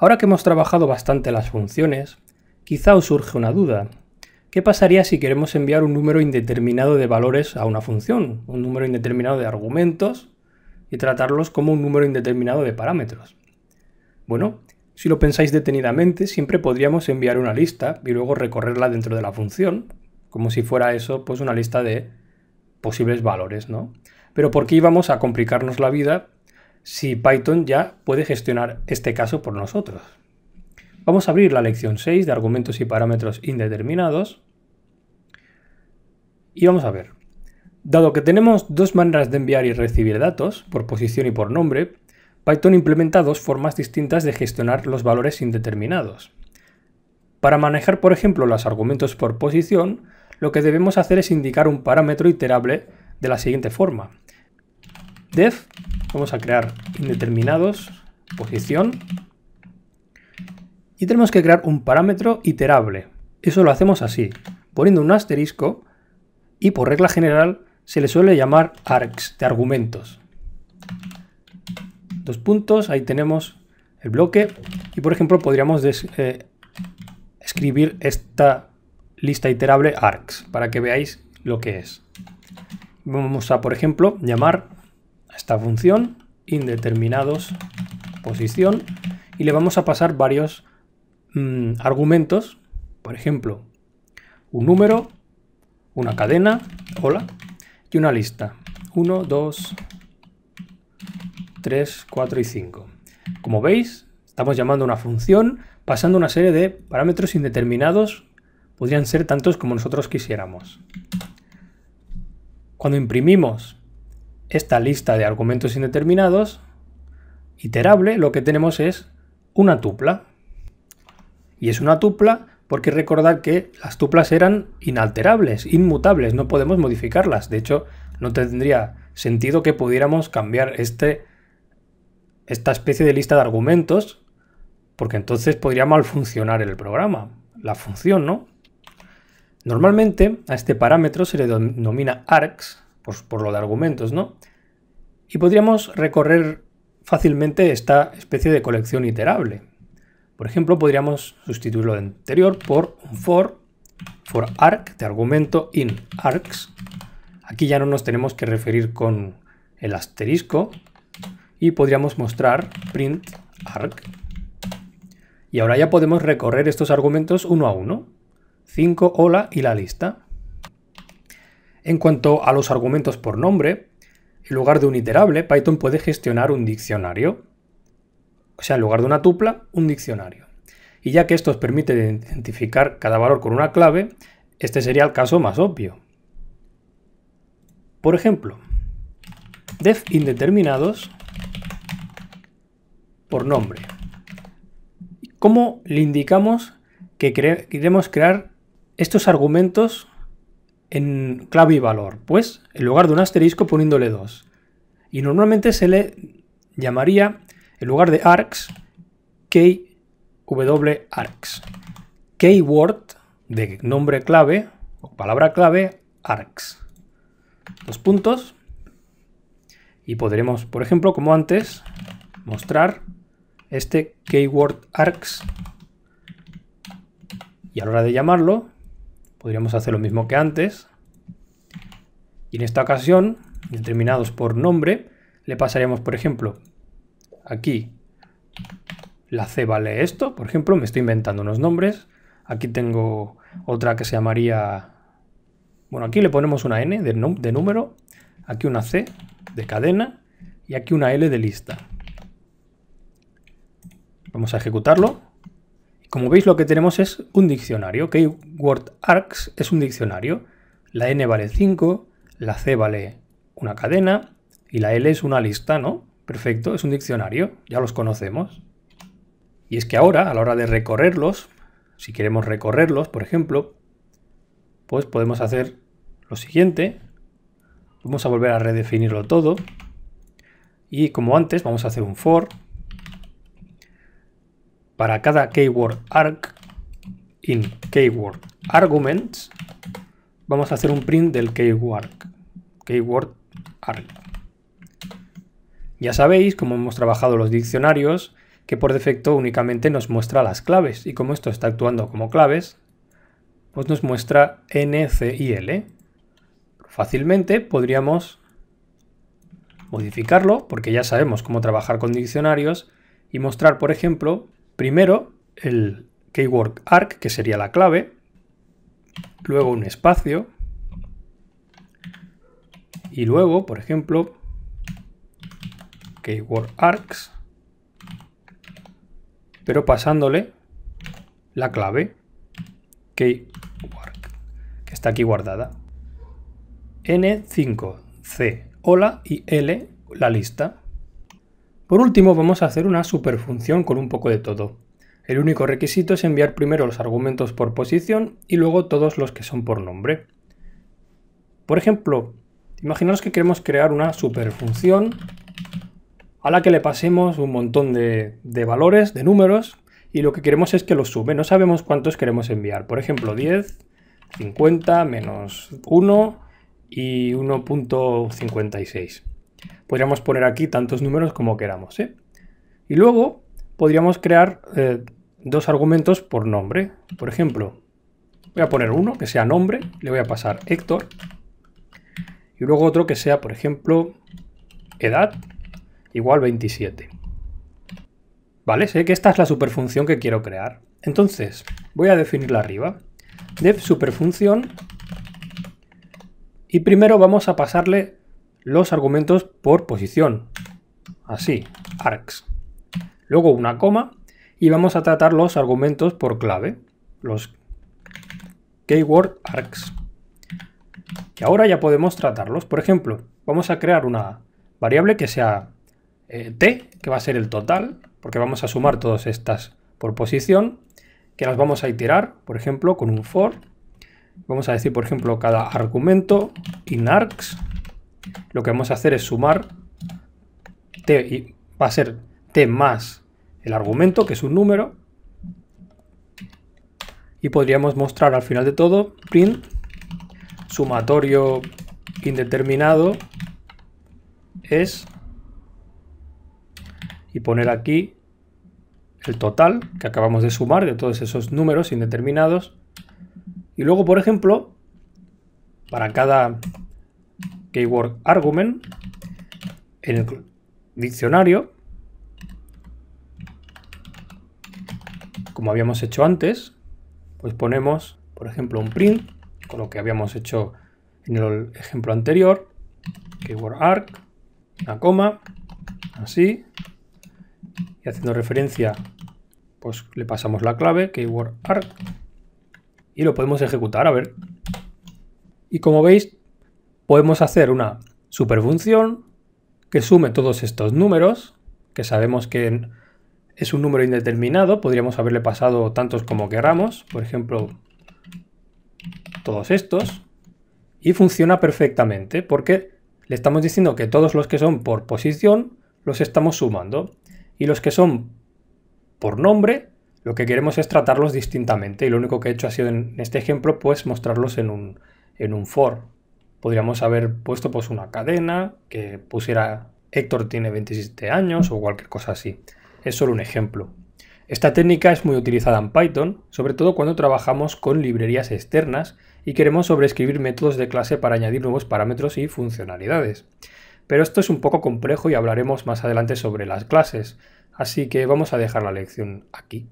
Ahora que hemos trabajado bastante las funciones, quizá os surge una duda. ¿Qué pasaría si queremos enviar un número indeterminado de valores a una función, un número indeterminado de argumentos y tratarlos como un número indeterminado de parámetros? Bueno, si lo pensáis detenidamente, siempre podríamos enviar una lista y luego recorrerla dentro de la función, como si fuera eso, pues una lista de posibles valores, ¿no? Pero ¿por qué íbamos a complicarnos la vida si Python ya puede gestionar este caso por nosotros. Vamos a abrir la lección 6 de argumentos y parámetros indeterminados y vamos a ver. Dado que tenemos dos maneras de enviar y recibir datos, por posición y por nombre, Python implementa dos formas distintas de gestionar los valores indeterminados. Para manejar, por ejemplo, los argumentos por posición, lo que debemos hacer es indicar un parámetro iterable de la siguiente forma def, vamos a crear indeterminados, posición, y tenemos que crear un parámetro iterable. Eso lo hacemos así, poniendo un asterisco y por regla general se le suele llamar args de argumentos. Dos puntos, ahí tenemos el bloque y por ejemplo podríamos eh, escribir esta lista iterable args para que veáis lo que es. Vamos a por ejemplo llamar esta función indeterminados posición y le vamos a pasar varios mm, argumentos, por ejemplo, un número, una cadena, hola, y una lista. 1, 2, 3, 4 y 5. Como veis, estamos llamando una función pasando una serie de parámetros indeterminados, podrían ser tantos como nosotros quisiéramos. Cuando imprimimos esta lista de argumentos indeterminados, iterable, lo que tenemos es una tupla. Y es una tupla porque recordad que las tuplas eran inalterables, inmutables, no podemos modificarlas. De hecho, no tendría sentido que pudiéramos cambiar este, esta especie de lista de argumentos, porque entonces podría mal funcionar el programa, la función, ¿no? Normalmente a este parámetro se le denomina args, por, pues, por lo de argumentos, ¿no? Y podríamos recorrer fácilmente esta especie de colección iterable. Por ejemplo, podríamos sustituir lo anterior por un for, for arc de argumento in arcs. Aquí ya no nos tenemos que referir con el asterisco y podríamos mostrar print arc. Y ahora ya podemos recorrer estos argumentos uno a uno. 5, hola y la lista. En cuanto a los argumentos por nombre, en lugar de un iterable, Python puede gestionar un diccionario. O sea, en lugar de una tupla, un diccionario. Y ya que esto os permite identificar cada valor con una clave, este sería el caso más obvio. Por ejemplo, def indeterminados por nombre. ¿Cómo le indicamos que queremos crear estos argumentos en clave y valor? Pues en lugar de un asterisco poniéndole dos, Y normalmente se le llamaría, en lugar de args, kwargs. Keyword de nombre clave o palabra clave arcs. Dos puntos. Y podremos, por ejemplo, como antes, mostrar este keyword arcs. Y a la hora de llamarlo, Podríamos hacer lo mismo que antes. Y en esta ocasión, determinados por nombre, le pasaríamos, por ejemplo, aquí la C vale esto, por ejemplo, me estoy inventando unos nombres. Aquí tengo otra que se llamaría... Bueno, aquí le ponemos una N de, de número, aquí una C de cadena y aquí una L de lista. Vamos a ejecutarlo. Como veis lo que tenemos es un diccionario. word es un diccionario. La n vale 5, la c vale una cadena y la l es una lista, ¿no? Perfecto, es un diccionario, ya los conocemos. Y es que ahora, a la hora de recorrerlos, si queremos recorrerlos, por ejemplo, pues podemos hacer lo siguiente. Vamos a volver a redefinirlo todo. Y como antes, vamos a hacer un for para cada keyword arg in keyword arguments vamos a hacer un print del keyword keyword arg. Ya sabéis, cómo hemos trabajado los diccionarios, que por defecto únicamente nos muestra las claves y como esto está actuando como claves, pues nos muestra N, C L Fácilmente podríamos modificarlo porque ya sabemos cómo trabajar con diccionarios y mostrar, por ejemplo, Primero, el keyword arc, que sería la clave, luego un espacio, y luego, por ejemplo, keyword arcs, pero pasándole la clave keyword, que está aquí guardada. N5, C, hola y L, la lista. Por último, vamos a hacer una superfunción con un poco de todo. El único requisito es enviar primero los argumentos por posición y luego todos los que son por nombre. Por ejemplo, imaginaos que queremos crear una superfunción a la que le pasemos un montón de, valores, de números, y lo que queremos es que los sume. No sabemos cuántos queremos enviar. Por ejemplo, 10, 50, menos 1 y 1.56. Podríamos poner aquí tantos números como queramos. ¿eh? Y luego podríamos crear eh, dos argumentos por nombre. Por ejemplo, voy a poner uno que sea nombre, le voy a pasar Héctor. Y luego otro que sea, por ejemplo, edad igual 27. Vale, sé que esta es la superfunción que quiero crear. Entonces, voy a definirla arriba. Def superfunción. Y primero vamos a pasarle los argumentos por posición. Así, args. Luego una coma y vamos a tratar los argumentos por clave, los keyword args. Que ahora ya podemos tratarlos. Por ejemplo, vamos a crear una variable que sea eh, t, que va a ser el total, porque vamos a sumar todas estas por posición, que las vamos a iterar, por ejemplo, con un for. Vamos a decir, por ejemplo, cada argumento in args lo que vamos a hacer es sumar t, y va a ser t más el argumento, que es un número, y podríamos mostrar al final de todo print sumatorio indeterminado es y poner aquí el total que acabamos de sumar de todos esos números indeterminados y luego por ejemplo para cada keyword argument en el diccionario, como habíamos hecho antes, pues ponemos, por ejemplo, un print, con lo que habíamos hecho en el ejemplo anterior, keyword arg, una coma, así, y haciendo referencia, pues le pasamos la clave, keyword arg, y lo podemos ejecutar, a ver. Y como veis, podemos hacer una superfunción que sume todos estos números, que sabemos que es un número indeterminado, podríamos haberle pasado tantos como queramos, por ejemplo, todos estos, y funciona perfectamente porque le estamos diciendo que todos los que son por posición los estamos sumando y los que son por nombre lo que queremos es tratarlos distintamente y lo único que he hecho ha sido en este ejemplo pues mostrarlos en un, en un for podríamos haber puesto pues una cadena que pusiera Héctor tiene 27 años o cualquier cosa así. Es solo un ejemplo. Esta técnica es muy utilizada en Python, sobre todo cuando trabajamos con librerías externas y queremos sobreescribir métodos de clase para añadir nuevos parámetros y funcionalidades. Pero esto es un poco complejo y hablaremos más adelante sobre las clases, así que vamos a dejar la lección aquí.